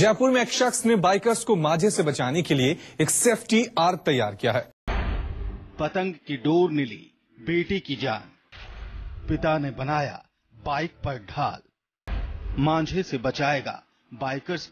जयपुर में एक शख्स ने बाइकर्स को माझे से बचाने के लिए एक सेफ्टी आर तैयार किया है पतंग की डोर ने ली बेटी की जान पिता ने बनाया बाइक पर ढाल मांझे से बचाएगा बाइकर्स